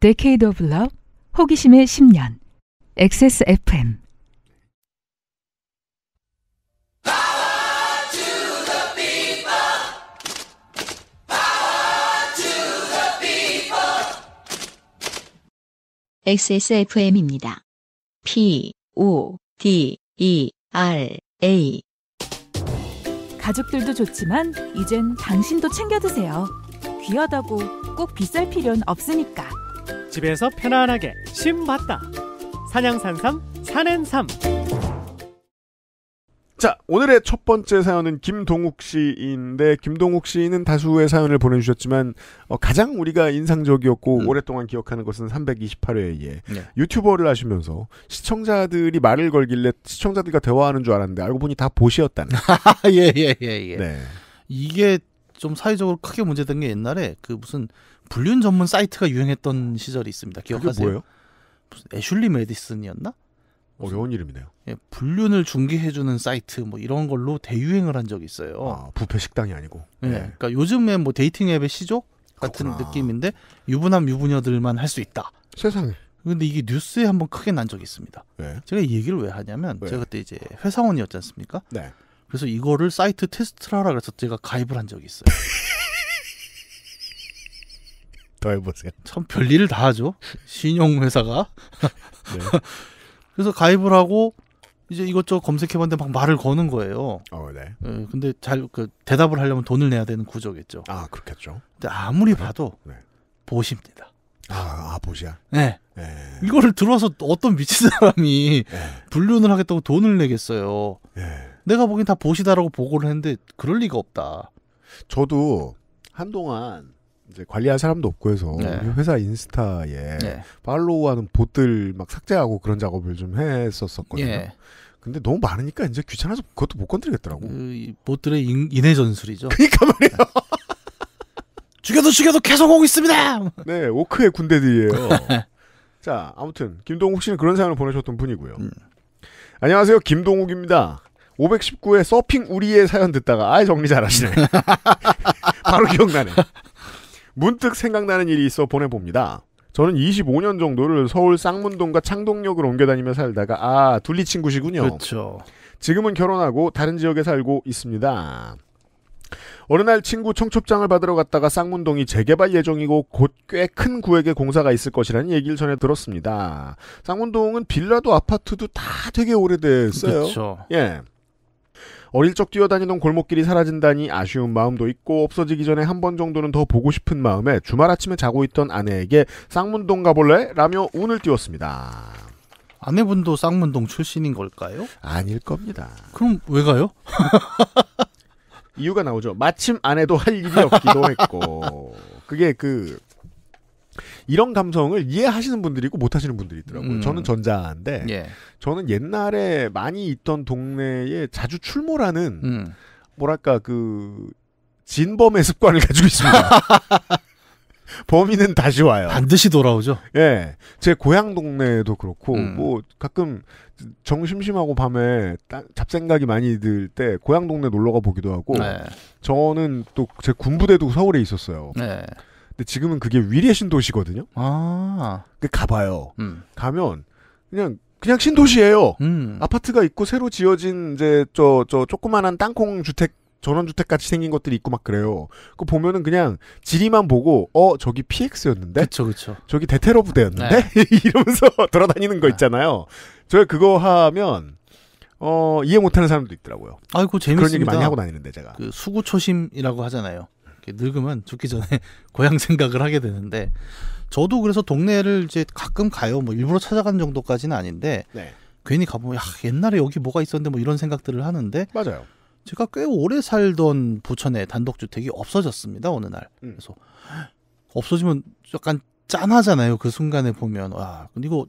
데케이 a d e of 호기심의 10년, XSFM. XSFM입니다. P, O, D, E, R, A. 가족들도 좋지만 이젠 당신도 챙겨 드세요. 귀하다고 꼭 비쌀 필요는 없으니까. 집에서 편안하게 심 봤다. 산양산삼 산엔삼. 자, 오늘의 첫 번째 사연은 김동욱 씨인데 김동욱 씨는 다수의 사연을 보내주셨지만 어, 가장 우리가 인상적이었고 음. 오랫동안 기억하는 것은 328회에 예. 유튜버를 하시면서 시청자들이 말을 걸길래 시청자들과 대화하는 줄 알았는데 알고 보니 다 보시였다는. 예예예 예, 예, 예, 네. 이게 좀 사회적으로 크게 문제된 게 옛날에 그 무슨 불륜 전문 사이트가 유행했던 시절이 있습니다. 기억하세요? 뭐예요? 무슨 애슐리 메디슨이었나? 어려운 이름이네요. 예, 불륜을 중개해주는 사이트 뭐 이런 걸로 대유행을 한 적이 있어요. 아, 뷔페 식당이 아니고. 예, 네. 그러니까 요즘에 뭐 데이팅 앱의 시조 같은 그렇구나. 느낌인데 유부남 유부녀들만 할 수 있다. 세상에. 근데 이게 뉴스에 한 번 크게 난 적이 있습니다. 네. 제가 이 얘기를 왜 하냐면 네. 제가 그때 이제 회사원이었지 않습니까? 네. 그래서 이거를 사이트 테스트를 하라 그래서 제가 가입을 한 적이 있어요. 더 해보세요. 참 별일을 다 하죠. 신용회사가. 네. 그래서 가입을 하고 이제 이것저것 검색해봤는데 막 말을 거는 거예요. 어, 네. 예, 근데 잘 그 대답을 하려면 돈을 내야 되는 구조겠죠. 아, 그렇겠죠. 근데 아무리 네. 봐도 네. 보십니다. 아, 아 보시야. 네. 네. 이거를 들어서 어떤 미친 사람이 예. 불륜을 하겠다고 돈을 내겠어요. 내가 보기엔 다 보시다라고 보고를 했는데 그럴 리가 없다. 저도 한동안 이제 관리할 사람도 없고 해서 네. 회사 인스타에 네. 팔로우하는 보들막 삭제하고 그런 작업을 좀 했었었거든요. 네. 근데 너무 많으니까 이제 귀찮아서 그것도 못 건드리겠더라고. 그보들의 인, 인해 전술이죠. 그러니까 말이에요. 네. 죽여도 죽여도 계속 오고 있습니다. 네, 오크의 군대들이에요. 어. 자, 아무튼 김동욱 씨는 그런 사연을 보내셨던 분이고요. 음. 안녕하세요, 김동욱입니다. 519회 서핑 우리의 사연 듣다가 아예 정리 잘하시네. 바로 기억나네. 문득 생각나는 일이 있어 보내봅니다. 저는 25년 정도를 서울 쌍문동과 창동역을 옮겨다니며 살다가 아 둘리 친구시군요. 그렇죠. 지금은 결혼하고 다른 지역에 살고 있습니다. 어느 날 친구 청첩장을 받으러 갔다가 쌍문동이 재개발 예정이고 곧 꽤 큰 구역에 공사가 있을 것이라는 얘기를 전해 들었습니다. 쌍문동은 빌라도 아파트도 다 되게 오래됐어요. 그렇죠. 예. 어릴 적 뛰어다니던 골목길이 사라진다니 아쉬운 마음도 있고 없어지기 전에 한 번 정도는 더 보고 싶은 마음에 주말 아침에 자고 있던 아내에게 쌍문동 가볼래? 라며 운을 띄웠습니다. 아내분도 쌍문동 출신인 걸까요? 아닐 겁니다. 그럼 왜 가요? 이유가 나오죠. 마침 아내도 할 일이 없기도 했고. 그게 그 이런 감성을 이해하시는 분들이 있고 못하시는 분들이 있더라고요. 음. 저는 전자인데 예. 저는 옛날에 많이 있던 동네에 자주 출몰하는 음. 뭐랄까 그 진범의 습관을 가지고 있습니다. 범인은 다시 와요. 반드시 돌아오죠. 예. 제 고향 동네도 그렇고, 음. 뭐, 가끔 정심심하고 밤에 잡생각이 많이 들 때 고향 동네 놀러 가 보기도 하고, 네. 저는 또 제 군부대도 서울에 있었어요. 네. 근데 지금은 그게 위례 신도시거든요. 아. 그 가봐요. 음. 가면 그냥 그냥 신도시예요. 음. 아파트가 있고 새로 지어진 이제 저저 저 조그만한 땅콩 주택 전원주택 같이 생긴 것들이 있고 막 그래요. 그 보면은 그냥 지리만 보고 어 저기 PX였는데, 그쵸 그쵸. 저기 대테러 부대였는데 네. 이러면서 돌아다니는 거 네. 있잖아요. 저 그거 하면 어 이해 못하는 사람도 있더라고요. 아이고 재밌습니다. 그런 얘기 많이 하고 다니는데 제가. 그 수구초심이라고 하잖아요. 늙으면 죽기 전에 고향 생각을 하게 되는데 저도 그래서 동네를 이제 가끔 가요. 뭐 일부러 찾아가는 정도까지는 아닌데 네. 괜히 가보면 야, 옛날에 여기 뭐가 있었는데 뭐 이런 생각들을 하는데 맞아요. 제가 꽤 오래 살던 부천에 단독주택이 없어졌습니다 어느 날. 음. 그래서 없어지면 약간 짠하잖아요. 그 순간에 보면 와, 근데 이거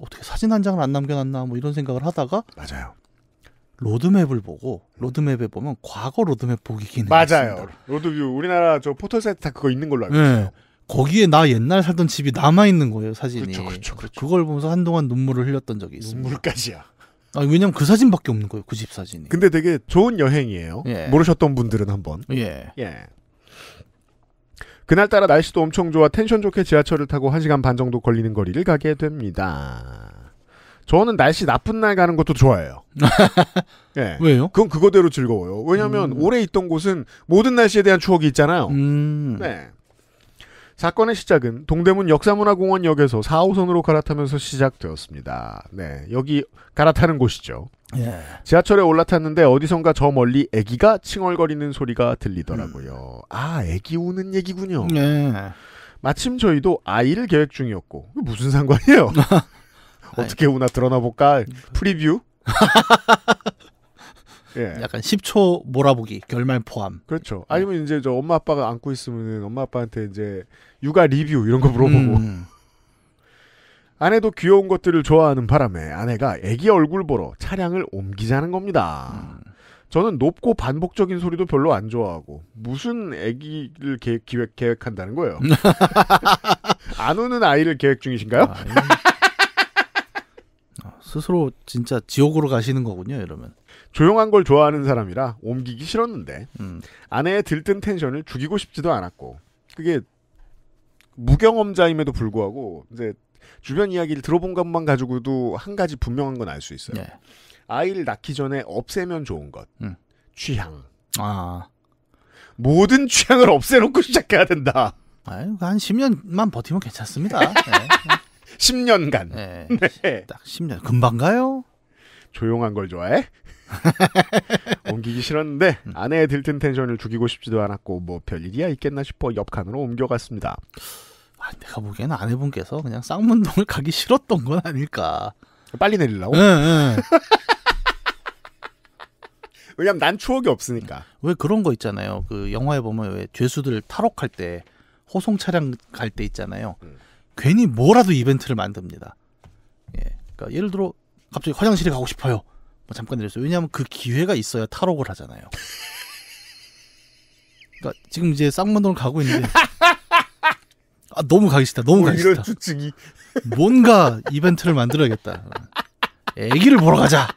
어떻게 사진 한 장을 안 남겨놨나 뭐 이런 생각을 하다가 맞아요. 로드맵을 보고 로드맵에 보면 과거 로드맵 보기 기능이 맞아요. 있습니다. 로드뷰 우리나라 저 포털 사이트 다 그거 있는 걸로 알고 네. 있어요. 네. 거기에 나 옛날 살던 집이 남아 있는 거예요 사진이. 그렇죠, 그렇죠, 그렇죠. 그걸 보면서 한동안 눈물을 흘렸던 적이 있습니다. 눈물까지야. 아 왜냐면 그 사진밖에 없는 거예요 그 집 사진이. 근데 되게 좋은 여행이에요. 예. 모르셨던 분들은 한번. 예. 예. 그날따라 날씨도 엄청 좋아 텐션 좋게 지하철을 타고 1시간 반 정도 걸리는 거리를 가게 됩니다. 저는 날씨 나쁜 날 가는 것도 좋아해요. 네. 왜요? 그건 그거대로 즐거워요. 왜냐하면 음. 오래 있던 곳은 모든 날씨에 대한 추억이 있잖아요. 음. 네. 사건의 시작은 동대문 역사문화공원역에서 4호선으로 갈아타면서 시작되었습니다. 네, 여기 갈아타는 곳이죠. 예. 지하철에 올라탔는데 어디선가 저 멀리 아기가 칭얼거리는 소리가 들리더라고요. 음. 아, 아기 우는 얘기군요. 예. 마침 저희도 아이를 계획 중이었고 무슨 상관이에요? 아, 어떻게 오나 드러나볼까? 프리뷰? 예. 약간 10초 몰아보기 결말 포함. 그렇죠. 네. 아니면 이제 저 엄마 아빠가 안고 있으면은 엄마 아빠한테 이제 육아 리뷰 이런 거 물어보고. 음. 아내도 귀여운 것들을 좋아하는 바람에 아내가 애기 얼굴 보러 차량을 옮기자는 겁니다. 음. 저는 높고 반복적인 소리도 별로 안 좋아하고 무슨 애기를 계획, 계획 한다는 거예요. 안 우는 아이를 계획 중이신가요? 아, 스스로 진짜 지옥으로 가시는 거군요, 이러면. 조용한 걸 좋아하는 사람이라 옮기기 싫었는데 음. 아내의 들뜬 텐션을 죽이고 싶지도 않았고 그게 무경험자임에도 불구하고 이제 주변 이야기를 들어본 것만 가지고도 한 가지 분명한 건 알 수 있어요. 네. 아이를 낳기 전에 없애면 좋은 것. 음. 취향. 아. 모든 취향을 없애놓고 시작해야 된다. 아유, 한 10년만 버티면 괜찮습니다. 네. 10년간. 네. 예. 네. 딱 10년. 금방 가요? 조용한 걸 좋아해? 옮기기 싫었는데 아내의 들뜬 텐션을 죽이고 싶지도 않았고 뭐 별일이야 있겠나 싶어 옆 칸으로 옮겨갔습니다. 아, 내가 보기에는 아내분께서 그냥 쌍문동을 가기 싫었던 건 아닐까. 빨리 내리려고? 응, 예, 응. 예. 왜냐면 난 추억이 없으니까. 왜 그런 거 있잖아요. 그 영화에 보면 왜 죄수들 탈옥할 때 호송 차량 갈 때 있잖아요. 음. 괜히 뭐라도 이벤트를 만듭니다. 예. 그러니까 예를 들어 갑자기 화장실에 가고 싶어요. 뭐 잠깐 내렸어요. 왜냐하면 그 기회가 있어야 탈옥을 하잖아요. 그러니까 지금 이제 쌍문동을 가고 있는데 아 너무 가기 싫다. 너무 뭐 가기 싫다. 주증이. 뭔가 이벤트를 만들어야겠다. 애기를 보러 가자.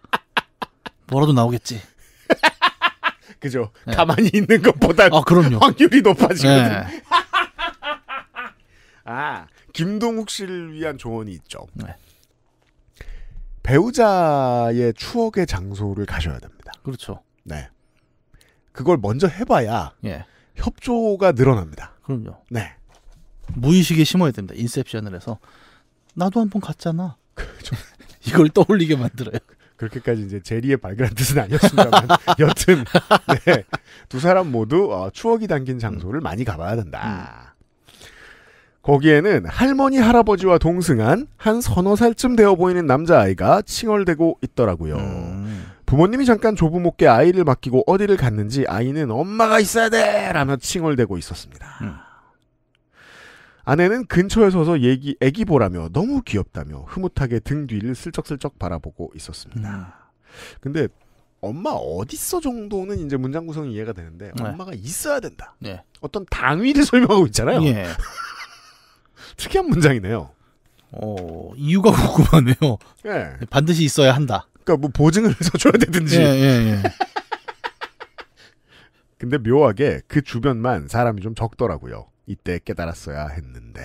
뭐라도 나오겠지. 그죠? 네. 가만히 있는 것보다 아, 그럼요. 확률이 높아지거든. 네. 아, 김동욱 씨를 위한 조언이 있죠. 네. 배우자의 추억의 장소를 가셔야 됩니다. 그렇죠. 네. 그걸 먼저 해봐야 예. 협조가 늘어납니다. 그럼요. 네. 무의식에 심어야 됩니다. 인셉션을 해서 나도 한 번 갔잖아. 이걸 떠올리게 만들어요. 그렇게까지 이제 제리의 발그란 뜻은 아니었습니다만 여튼 네, 두 사람 모두 어, 추억이 담긴 장소를 많이 가봐야 된다. 음. 거기에는 할머니 할아버지와 동승한 한 서너 살쯤 되어 보이는 남자아이가 칭얼대고 있더라고요. 음. 부모님이 잠깐 조부모께 아이를 맡기고 어디를 갔는지 아이는 엄마가 있어야 돼! 라며 칭얼대고 있었습니다. 음. 아내는 근처에 서서 얘기, 애기 보라며 너무 귀엽다며 흐뭇하게 등 뒤를 슬쩍슬쩍 바라보고 있었습니다. 음. 근데 엄마 어딨어 정도는 이제 문장 구성이 이해가 되는데 네. 엄마가 있어야 된다. 네. 어떤 당위를 설명하고 있잖아요. 예. 특이한 문장이네요. 어, 이유가 궁금하네요. 예. 반드시 있어야 한다. 그러니까 뭐 보증을 해서 줘야 되든지. 예, 예, 예. 근데 묘하게 그 주변만 사람이 좀 적더라고요. 이때 깨달았어야 했는데.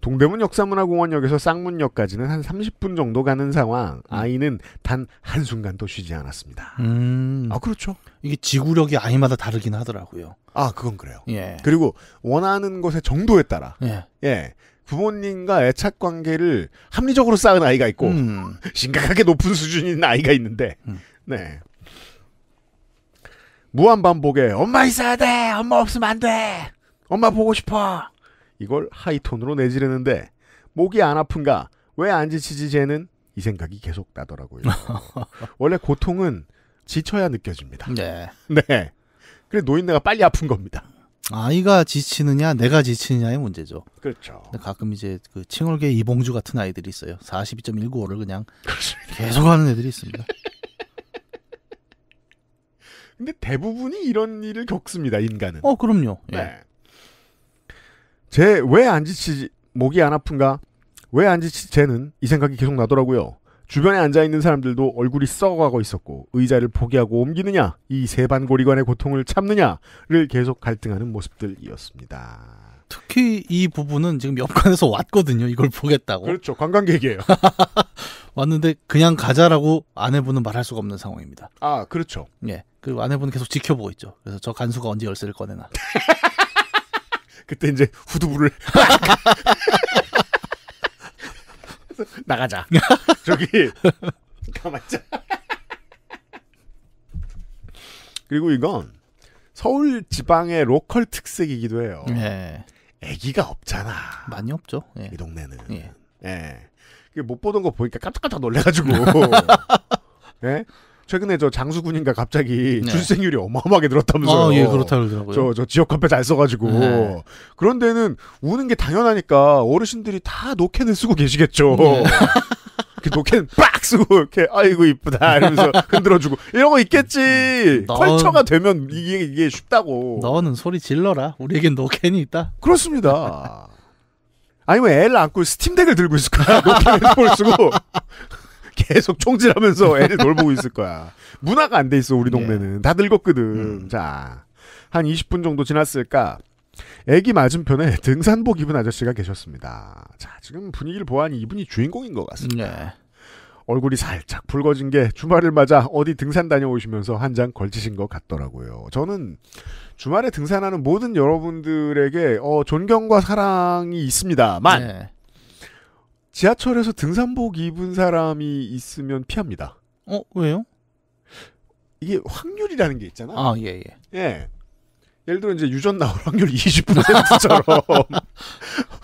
동대문 역사문화공원역에서 쌍문역까지는 한 30분 정도 가는 상황. 음. 아이는 단 한순간도 쉬지 않았습니다. 음. 아, 그렇죠. 이게 지구력이 아이마다 다르긴 하더라고요. 아, 그건 그래요. 예. 그리고 원하는 것의 정도에 따라. 예. 예. 부모님과 애착 관계를 합리적으로 쌓은 아이가 있고, 음. 심각하게 높은 수준인 아이가 있는데, 음. 네. 무한반복에 엄마 있어야 돼! 엄마 없으면 안 돼! 엄마 보고 싶어! 이걸 하이톤으로 내지르는데 목이 안 아픈가? 왜 안 지치지 쟤는? 이 생각이 계속 나더라고요. 원래 고통은 지쳐야 느껴집니다. 네. 네. 그래 노인네가 빨리 아픈 겁니다. 아이가 지치느냐 내가 지치느냐의 문제죠. 그렇죠. 근데 가끔 이제 그 칭얼계 이봉주 같은 아이들이 있어요. 42.195를 그냥 그렇습니다. 계속 하는 애들이 있습니다. 근데 대부분이 이런 일을 겪습니다. 인간은. 어, 그럼요. 예. 네. 예. 제왜안 지치지 목이 안 아픈가? 왜 안 지치지 쟤는 이 생각이 계속 나더라고요. 주변에 앉아 있는 사람들도 얼굴이 썩어가고 있었고 의자를 포기하고 옮기느냐 이 세반고리관의 고통을 참느냐를 계속 갈등하는 모습들이었습니다. 특히 이 부분은 지금 옆관에서 왔거든요. 이걸 보겠다고. 그렇죠. 관광객이에요. 왔는데 그냥 가자라고 아내분은 말할 수가 없는 상황입니다. 아, 그렇죠. 예. 그 아내분은 계속 지켜보고 있죠. 그래서 저 간수가 언제 열쇠를 꺼내나. 그때 이제 후두부를 나가자. 저기 가만자. 그리고 이건 서울 지방의 로컬 특색이기도 해요. 네. 애기가 없잖아. 많이 없죠. 예. 이 동네는. 예. 예. 그 못 보던 거 보니까 깜짝깜짝 놀래가지고. 예? 최근에 저 장수군인가 갑자기 네. 출생률이 어마어마하게 늘었다면서요. 아, 예, 그렇다 그러더라고요. 저, 저 지역 카페 잘 써가지고. 네. 그런 데는 우는 게 당연하니까 어르신들이 다 노캔을 쓰고 계시겠죠. 네. 그 노캔 빡 쓰고 이렇게 아이고 이쁘다 이러면서 흔들어주고 이런 거 있겠지. 음, 너... 컬처가 되면 이게, 이게 쉽다고. 너는 소리 질러라. 우리에겐 노캔이 있다. 그렇습니다. 아니면 애를 안고 스팀덱을 들고 있을 거 노캔을 쓰고. 계속 총질하면서 애를 돌보고 있을 거야. 문화가 안 돼 있어 우리 예. 동네는 다 늙었거든. 음. 자, 한 20분 정도 지났을까? 애기 맞은편에 등산복 입은 아저씨가 계셨습니다. 자, 지금 분위기를 보아하니 이분이 주인공인 것 같습니다. 네. 얼굴이 살짝 붉어진 게 주말을 맞아 어디 등산 다녀오시면서 한 장 걸치신 것 같더라고요. 저는 주말에 등산하는 모든 여러분들에게 어, 존경과 사랑이 있습니다만 네. 지하철에서 등산복 입은 사람이 있으면 피합니다. 어, 왜요? 이게 확률이라는 게 있잖아. 아, 예, 예. 예. 예를 들어 이제 유전 나올 확률 20%처럼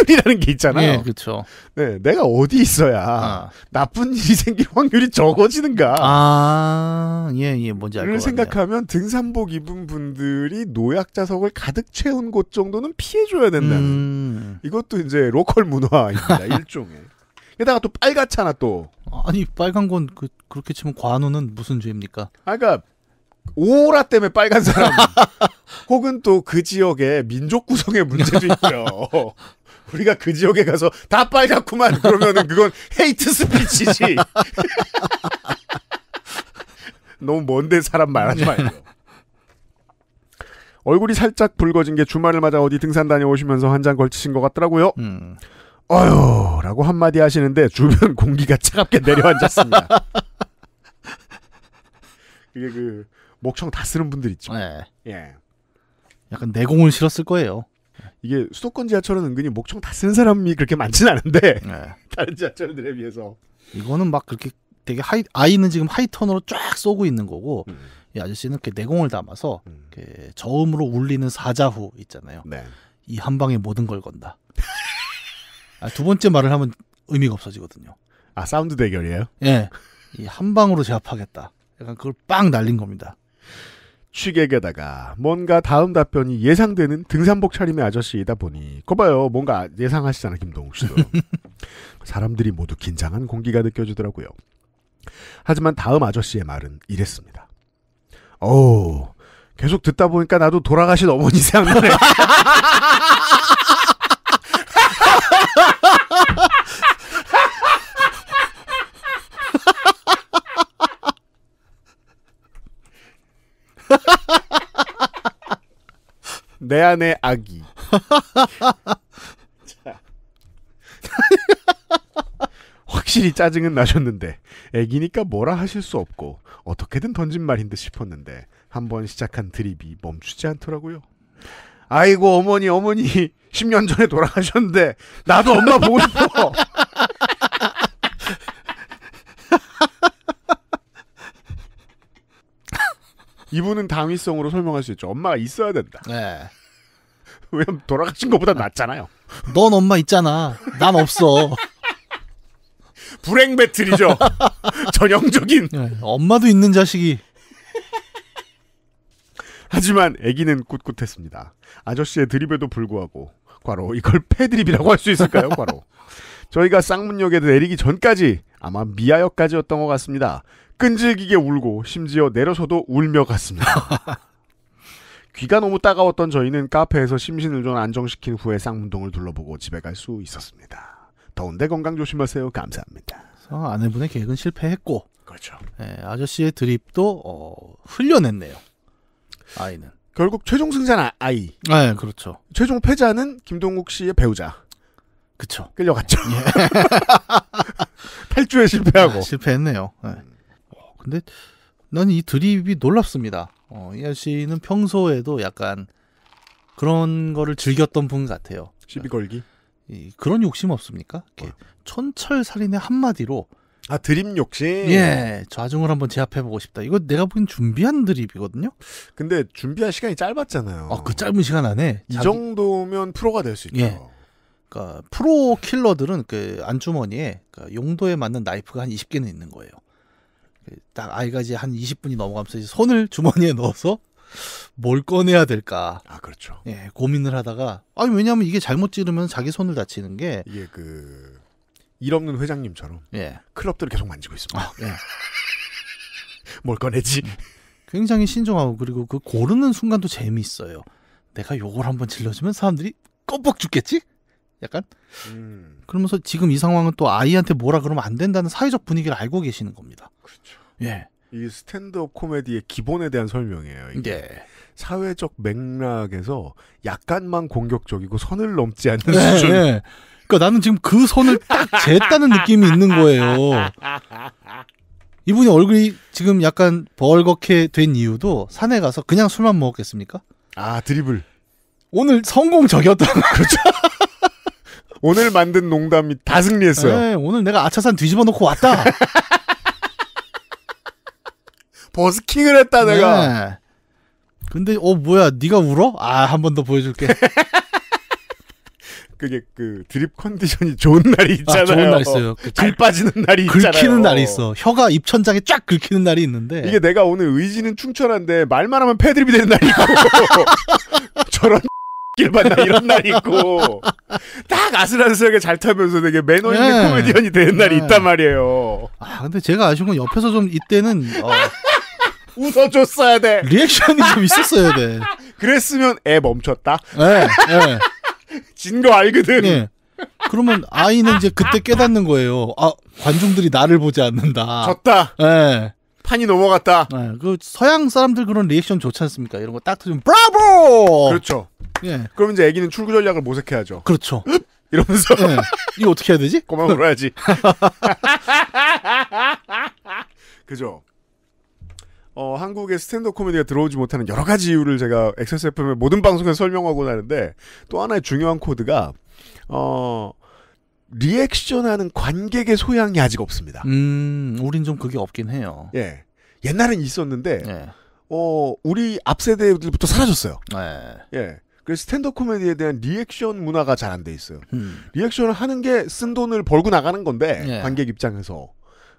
확률이라는 게 있잖아요. 예, 그렇죠. 네, 내가 어디 있어야 아. 나쁜 일이 생길 확률이 적어지는가. 아, 예, 예, 뭔지 알 것 같아요. 생각하면 등산복 입은 분들이 노약자석을 가득 채운 곳 정도는 피해줘야 된다는. 음. 이것도 이제 로컬 문화입니다, 일종의. 게다가 또 빨갛잖아, 또. 아니, 빨간 건 그, 그렇게 치면 관우는 무슨 죄입니까? 아, 그니까 오라 때문에 빨간 사람 혹은 또 그 지역의 민족 구성의 문제도 있고요. 우리가 그 지역에 가서 다 빨갛구만 그러면은 그건 헤이트 스피치지. 너무 먼데 사람 말하지 네. 말고. 얼굴이 살짝 붉어진 게 주말을 맞아 어디 등산 다녀오시면서 한장 걸치신 것 같더라고요. 음. 어휴, 라고 한마디 하시는데 주변 공기가 차갑게 내려앉았습니다. 이게 그, 목청 다 쓰는 분들 있죠. 네. 예. 약간 내공을 실었을 거예요. 이게 수도권 지하철은 은근히 목청 다 쓰는 사람이 그렇게 많진 않은데 네. 다른 지하철들에 비해서 이거는 막 그렇게 되게 하이 아이는 지금 하이톤으로 쫙 쏘고 있는 거고 음. 이 아저씨는 그 내공을 담아서 음. 이렇게 저음으로 울리는 사자후 있잖아요. 네. 이한 방에 모든 걸 건다. 아, 두 번째 말을 하면 의미가 없어지거든요. 아 사운드 대결이에요? 예, 네. 이한 방으로 제압하겠다. 약간 그걸 빵 날린 겁니다. 취객에다가 뭔가 다음 답변이 예상되는 등산복 차림의 아저씨이다 보니 거봐요 뭔가 예상하시잖아 김동욱 씨도 사람들이 모두 긴장한 공기가 느껴지더라고요 하지만 다음 아저씨의 말은 이랬습니다 어 계속 듣다 보니까 나도 돌아가신 어머니 생각나네 내 안에 아기. 확실히 짜증은 나셨는데 애기니까 뭐라 하실 수 없고 어떻게든 던진 말인 듯 싶었는데 한번 시작한 드립이 멈추지 않더라고요. 아이고 어머니 어머니 10년 전에 돌아가셨는데 나도 엄마 보고 싶어. 이분은 당위성으로 설명할 수 있죠. 엄마가 있어야 된다. 네. 왜냐면 돌아가신 것보다 낫잖아요. 넌 엄마 있잖아. 난 없어. 불행 배틀이죠. 전형적인. 네, 엄마도 있는 자식이. 하지만 아기는 꿋꿋했습니다. 아저씨의 드립에도 불구하고 과로 이걸 패드립이라고 할 수 있을까요? 과로. 저희가 쌍문역에 내리기 전까지 아마 미아역까지였던 것 같습니다. 끈질기게 울고 심지어 내려서도 울며 갔습니다. 귀가 너무 따가웠던 저희는 카페에서 심신을 좀 안정시킨 후에 쌍문동을 둘러보고 집에 갈 수 있었습니다. 더운데 건강 조심하세요. 감사합니다. 아내분의 계획은 실패했고 그렇죠. 예, 아저씨의 드립도 어, 흘려냈네요. 아이는 결국 최종 승자는 아, 아이. 네, 그렇죠. 최종 패자는 김동국 씨의 배우자. 그렇죠 끌려갔죠. 예. 탈주에 실패하고. 아, 실패했네요. 네. 근데 난 이 드립이 놀랍습니다. 어, 이 아저씨는 평소에도 약간 그런 거를 즐겼던 분 같아요. 시비 걸기? 이, 그런 욕심 없습니까? 이렇게 천철살인의 한마디로 아 드립 욕심? 예 좌중을 한번 제압해보고 싶다. 이거 내가 보기엔 준비한 드립이거든요. 근데 준비한 시간이 짧았잖아요. 아그 짧은 시간 안에 이 자기... 정도면 프로가 될 수 있죠. 예. 그러니까 프로 킬러들은 그 안주머니에 그러니까 용도에 맞는 나이프가 한 20개는 있는 거예요. 딱 아이가 이제 한 20분이 넘어가면서 이제 손을 주머니에 넣어서 뭘 꺼내야 될까? 아 그렇죠. 예 고민을 하다가 아니 왜냐하면 이게 잘못 찌르면 자기 손을 다치는 게 이게 그 일 없는 회장님처럼 예 클럽들을 계속 만지고 있습니다. 아, 예. 뭘 꺼내지? 음. 굉장히 신중하고 그리고 그 고르는 순간도 재미있어요. 내가 요걸 한번 질러주면 사람들이 껌뻑 죽겠지? 약간 음. 그러면서 지금 이 상황은 또 아이한테 뭐라 그러면 안 된다는 사회적 분위기를 알고 계시는 겁니다. 그렇죠. 예. 이 스탠드업 코미디의 기본에 대한 설명이에요. 이게 예. 사회적 맥락에서 약간만 공격적이고 선을 넘지 않는 예, 수준. 예. 그러니까 나는 지금 그 선을 딱 쟀다는 느낌이 있는 거예요. 이분이 얼굴이 지금 약간 벌겋게 된 이유도 산에 가서 그냥 술만 먹었겠습니까? 아 드리블. 오늘 성공적이었던 거죠. 그렇죠. 오늘 만든 농담이 다 승리했어요. 에이, 네, 오늘 내가 아차산 뒤집어 놓고 왔다. 버스킹을 했다 내가. 네. 근데 어 뭐야 네가 울어? 아 한 번 더 보여줄게. 그게 그 드립 컨디션이 좋은 날이 아, 있잖아요. 아, 좋은 날 있어요. 그잘 빠지는 날이 있잖아요. 긁히는 날이 있어. 혀가 입천장에 쫙 긁히는 날이 있는데 이게 내가 오늘 의지는 충천한데 말만 하면 패드립이 되는 날이 고 저런 길 봤나 이런 날이 있고 딱 아슬아슬하게 잘 타면서 되게 매너 있는 네. 코미디언이 되는 날이 네. 있단 말이에요. 아 근데 제가 아쉬운 건 옆에서 좀 이때는 어, 웃어줬어야 돼. 리액션이 좀 있었어야 돼. 그랬으면 애 멈췄다. 네, 네. 진거 알거든. 네. 그러면 아이는 이제 그때 깨닫는 거예요. 아 관중들이 나를 보지 않는다. 졌다. 네. 판이 넘어갔다. 네, 그 서양 사람들 그런 리액션 좋지 않습니까? 이런 거딱 터지면 브라보. 그렇죠. 예. 그럼 이제 아기는 출구 전략을 모색해야죠. 그렇죠. 이러면서 예. 이거 어떻게 해야 되지? 고만 울어야지. 그죠. 어, 한국의 스탠드 코미디가 들어오지 못하는 여러 가지 이유를 제가 XSFM의 모든 방송에서 설명하고 나는데 또 하나의 중요한 코드가 어, 리액션하는 관객의 소양이 아직 없습니다. 음, 우린 좀 그게 없긴 해요. 예. 옛날엔 있었는데, 예. 어, 우리 앞 세대들부터 사라졌어요. 예. 예. 그래서 스탠더 코미디에 대한 리액션 문화가 잘 안 돼 있어요. 음. 리액션을 하는 게 쓴 돈을 벌고 나가는 건데, 예. 관객 입장에서.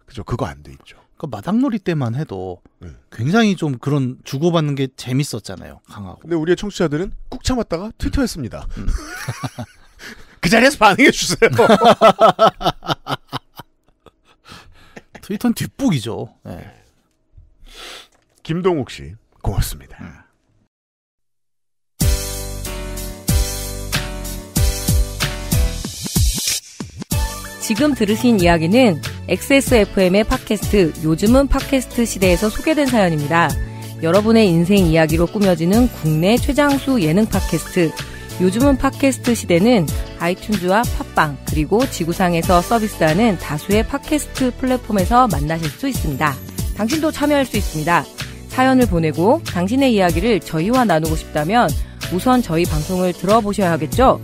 그죠. 그거 안 돼 있죠. 그 마당놀이 때만 해도 예. 굉장히 좀 그런 주고받는 게 재밌었잖아요. 강하고. 근데 우리의 청취자들은 꾹 참았다가 음. 트위터했습니다. 음. 그 자리에서 반응해 주세요. 트위터는 뒷북이죠. 네. 김동욱 씨 고맙습니다. 음. 지금 들으신 이야기는 XSFM의 팟캐스트 요즘은 팟캐스트 시대에서 소개된 사연입니다. 여러분의 인생 이야기로 꾸며지는 국내 최장수 예능 팟캐스트 요즘은 팟캐스트 시대는 아이튠즈와 팟빵 그리고 지구상에서 서비스하는 다수의 팟캐스트 플랫폼에서 만나실 수 있습니다. 당신도 참여할 수 있습니다. 사연을 보내고 당신의 이야기를 저희와 나누고 싶다면 우선 저희 방송을 들어보셔야 하겠죠?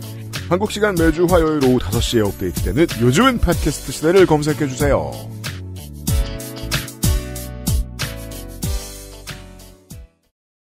한국 시간 매주 화요일 오후 5시에 업데이트되는 요즘은 팟캐스트 시대를 검색해주세요.